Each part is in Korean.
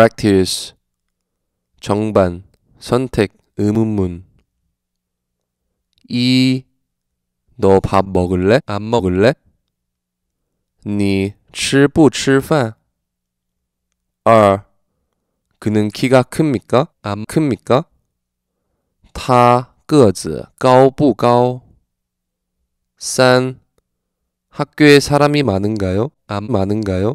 practice 정반 선택 의문문 이 너 밥 먹을래? 안 먹을래? 你吃不吃饭? 2. 아, 그는 키가 큽니까? 안 큽니까? 他个子高不高? 3. 학교에 사람이 많은가요? 안 많은가요?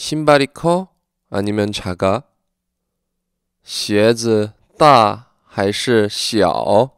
신발이 커 아니면 작아? 鞋子大还是小？